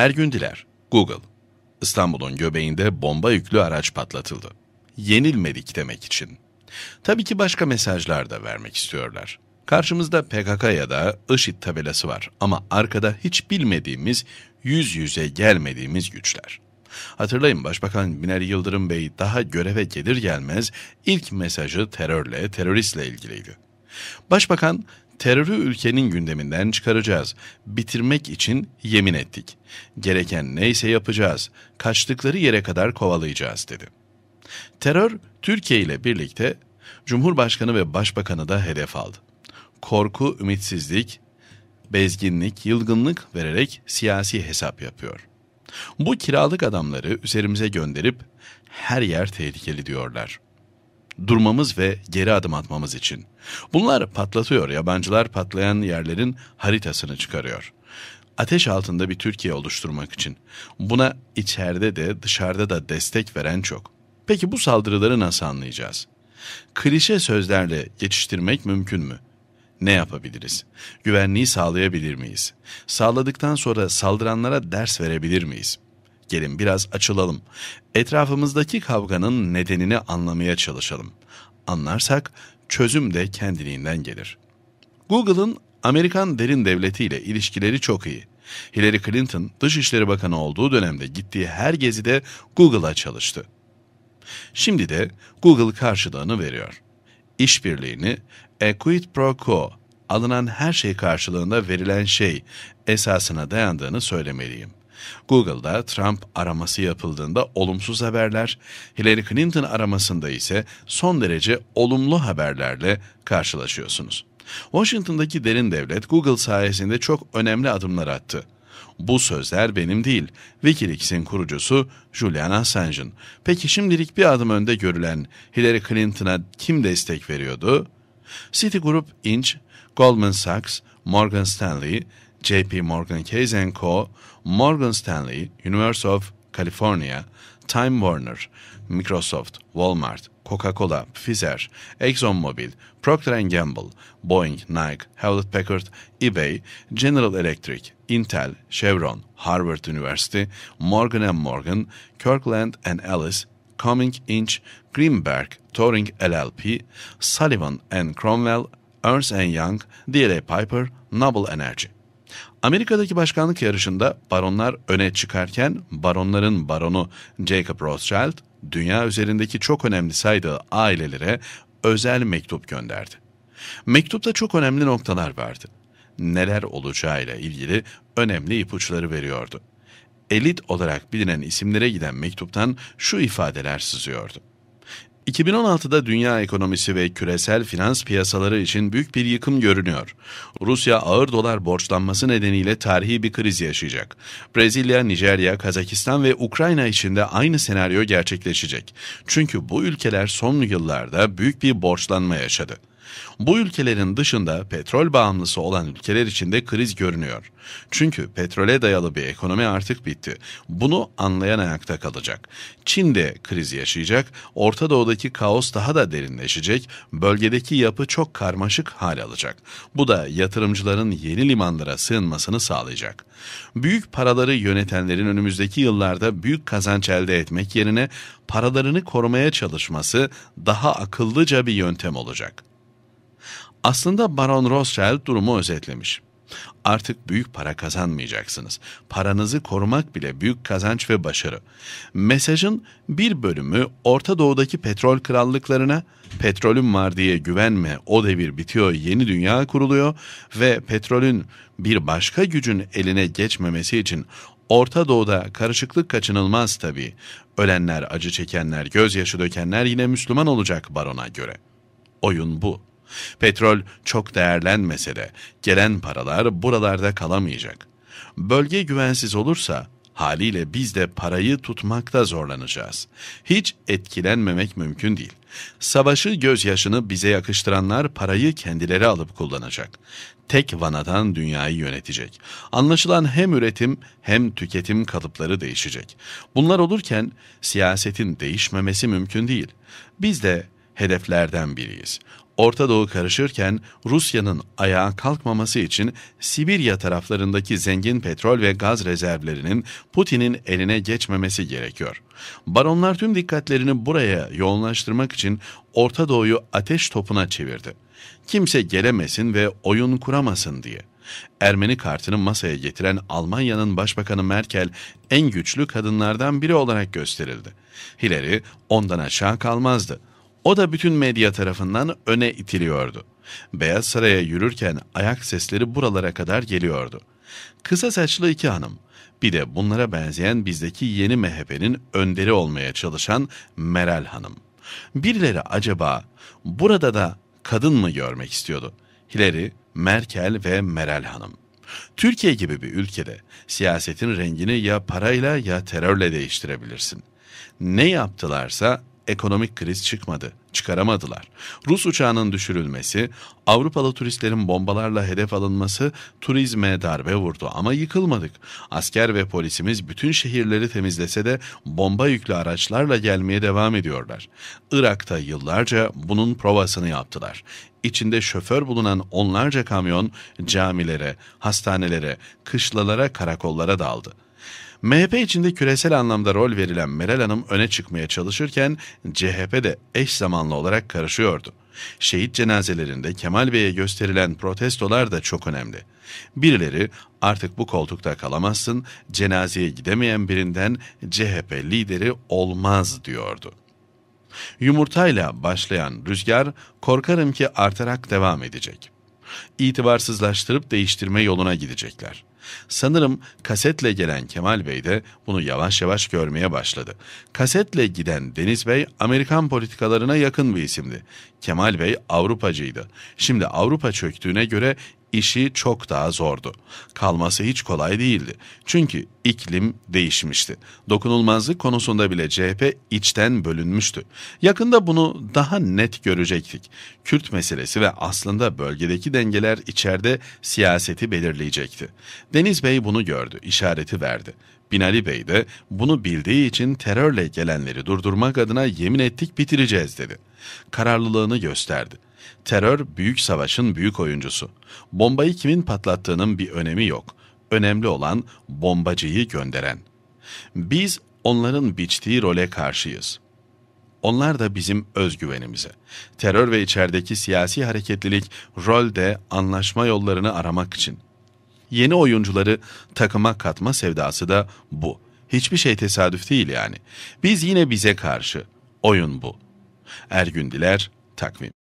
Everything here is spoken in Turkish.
Ergün Diler, Google. İstanbul'un göbeğinde bomba yüklü araç patlatıldı. Yenilmedik demek için. Tabii ki başka mesajlar da vermek istiyorlar. Karşımızda PKK ya da IŞİD tabelası var ama arkada hiç bilmediğimiz, yüz yüze gelmediğimiz güçler. Hatırlayın Başbakan Binali Yıldırım Bey daha göreve gelir gelmez ilk mesajı terörle, teröristle ilgiliydi. Başbakan Terörü ülkenin gündeminden çıkaracağız. Bitirmek için yemin ettik. Gereken neyse yapacağız. Kaçtıkları yere kadar kovalayacağız dedi. Terör Türkiye ile birlikte Cumhurbaşkanı ve Başbakanı da hedef aldı. Korku, ümitsizlik, bezginlik, yılgınlık vererek siyasi hesap yapıyor. Bu kiralık adamları üzerimize gönderip her yer tehlikeli diyorlar.'' durmamız ve geri adım atmamız için. Bunlar patlatıyor, yabancılar patlayan yerlerin haritasını çıkarıyor. Ateş altında bir Türkiye oluşturmak için. Buna içeride de dışarıda da destek veren çok. Peki bu saldırıları nasıl anlayacağız? Klişe sözlerle geçiştirmek mümkün mü? Ne yapabiliriz? Güvenliği sağlayabilir miyiz? Sağladıktan sonra saldıranlara ders verebilir miyiz?'' gelin biraz açılalım. Etrafımızdaki kavganın nedenini anlamaya çalışalım. Anlarsak çözüm de kendiliğinden gelir. Google'ın Amerikan derin devletiyle ilişkileri çok iyi. Hillary Clinton Dışişleri Bakanı olduğu dönemde gittiği her gezide Google'a çalıştı. Şimdi de Google karşılığını veriyor. İşbirliğini Equit Pro Quo alınan her şey karşılığında verilen şey esasına dayandığını söylemeliyim. Google'da Trump araması yapıldığında olumsuz haberler, Hillary Clinton aramasında ise son derece olumlu haberlerle karşılaşıyorsunuz. Washington'daki derin devlet Google sayesinde çok önemli adımlar attı. Bu sözler benim değil, Wikileaks'in kurucusu Julian Assange'ın. Peki şimdilik bir adım önde görülen Hillary Clinton'a kim destek veriyordu? Citigroup, Inc., Goldman Sachs, Morgan Stanley, JP Morgan Chase & Co., Morgan Stanley, University of California, Time Warner, Microsoft, Walmart, Coca-Cola, Pfizer, ExxonMobil, Procter & Gamble, Boeing, Nike, Hewlett Packard, eBay, General Electric, Intel, Chevron, Harvard University, Morgan & Morgan, Kirkland & Ellis, Cumming Inch, Greenberg, Turing LLP, Sullivan & Cromwell, Ernst & Young, DLA Piper, Noble Energy. Amerika'daki başkanlık yarışında baronlar öne çıkarken baronların baronu Jacob Rothschild dünya üzerindeki çok önemli saydığı ailelere özel mektup gönderdi. Mektupta çok önemli noktalar vardı. Neler olacağıyla ilgili önemli ipuçları veriyordu. Elit olarak bilinen isimlere giden mektuptan şu ifadeler sızıyordu. 2016'da dünya ekonomisi ve küresel finans piyasaları için büyük bir yıkım görünüyor. Rusya ağır dolar borçlanması nedeniyle tarihi bir kriz yaşayacak. Brezilya, Nijerya, Kazakistan ve Ukrayna için de aynı senaryo gerçekleşecek. Çünkü bu ülkeler son yıllarda büyük bir borçlanma yaşadı. Bu ülkelerin dışında petrol bağımlısı olan ülkeler içinde kriz görünüyor. Çünkü petrole dayalı bir ekonomi artık bitti. Bunu anlayan ayakta kalacak. Çin de kriz yaşayacak, Orta Doğu'daki kaos daha da derinleşecek, bölgedeki yapı çok karmaşık hal alacak. Bu da yatırımcıların yeni limanlara sığınmasını sağlayacak. Büyük paraları yönetenlerin önümüzdeki yıllarda büyük kazanç elde etmek yerine paralarını korumaya çalışması daha akıllıca bir yöntem olacak. Aslında Baron Rothschild durumu özetlemiş. Artık büyük para kazanmayacaksınız. Paranızı korumak bile büyük kazanç ve başarı. Mesajın bir bölümü Orta Doğu'daki petrol krallıklarına petrolün var diye güvenme o devir bitiyor yeni dünya kuruluyor ve petrolün bir başka gücün eline geçmemesi için Orta Doğu'da karışıklık kaçınılmaz tabii. Ölenler, acı çekenler, gözyaşı dökenler yine Müslüman olacak barona göre. Oyun bu. Petrol çok değerlenmese de gelen paralar buralarda kalamayacak. Bölge güvensiz olursa haliyle biz de parayı tutmakta zorlanacağız. Hiç etkilenmemek mümkün değil. Savaşı gözyaşını bize yakıştıranlar parayı kendileri alıp kullanacak. Tek vanadan dünyayı yönetecek. Anlaşılan hem üretim hem tüketim kalıpları değişecek. Bunlar olurken siyasetin değişmemesi mümkün değil. Biz de hedeflerden biriyiz. Orta Doğu karışırken Rusya'nın ayağa kalkmaması için Sibirya taraflarındaki zengin petrol ve gaz rezervlerinin Putin'in eline geçmemesi gerekiyor. Baronlar tüm dikkatlerini buraya yoğunlaştırmak için Orta Doğu'yu ateş topuna çevirdi. Kimse gelemesin ve oyun kuramasın diye. Ermeni kartını masaya getiren Almanya'nın başbakanı Merkel en güçlü kadınlardan biri olarak gösterildi. Hillary ondan aşağı kalmazdı. O da bütün medya tarafından öne itiliyordu. Beyaz Saray'a yürürken ayak sesleri buralara kadar geliyordu. Kısa saçlı iki hanım, bir de bunlara benzeyen bizdeki yeni MHP'nin önderi olmaya çalışan Meral Hanım. Birileri acaba burada da kadın mı görmek istiyordu? Hillary, Merkel ve Meral Hanım. Türkiye gibi bir ülkede siyasetin rengini ya parayla ya terörle değiştirebilirsin. Ne yaptılarsa ekonomik kriz çıkmadı, çıkaramadılar. Rus uçağının düşürülmesi, Avrupalı turistlerin bombalarla hedef alınması turizme darbe vurdu ama yıkılmadık. Asker ve polisimiz bütün şehirleri temizlese de bomba yüklü araçlarla gelmeye devam ediyorlar. Irak'ta yıllarca bunun provasını yaptılar. İçinde şoför bulunan onlarca kamyon camilere, hastanelere, kışlalara, karakollara daldı.'' MHP içinde küresel anlamda rol verilen Meral Hanım öne çıkmaya çalışırken CHP de eş zamanlı olarak karışıyordu. Şehit cenazelerinde Kemal Bey'e gösterilen protestolar da çok önemli. Birileri artık bu koltukta kalamazsın, cenazeye gidemeyen birinden CHP lideri olmaz diyordu. Yumurtayla başlayan rüzgar korkarım ki artarak devam edecek.'' itibarsızlaştırıp değiştirme yoluna gidecekler. Sanırım kasetle gelen Kemal Bey de bunu yavaş yavaş görmeye başladı. Kasetle giden Deniz Bey Amerikan politikalarına yakın bir isimdi. Kemal Bey Avrupacıydı. Şimdi Avrupa çöktüğüne göre işi çok daha zordu. Kalması hiç kolay değildi. Çünkü iklim değişmişti. Dokunulmazlık konusunda bile CHP içten bölünmüştü. Yakında bunu daha net görecektik. Kürt meselesi ve aslında bölgedeki dengeler içeride siyaseti belirleyecekti. Deniz Bey bunu gördü, işareti verdi. Binali Bey de bunu bildiği için terörle gelenleri durdurmak adına yemin ettik bitireceğiz dedi. Kararlılığını gösterdi Terör büyük savaşın büyük oyuncusu. Bombayı kimin patlattığının bir önemi yok. Önemli olan bombacıyı gönderen. Biz onların biçtiği role karşıyız. Onlar da bizim özgüvenimize. Terör ve içerideki siyasi hareketlilik rolde anlaşma yollarını aramak için. Yeni oyuncuları takıma katma sevdası da bu. Hiçbir şey tesadüf değil yani. Biz yine bize karşı. Oyun bu. Ergün Diler, Takvim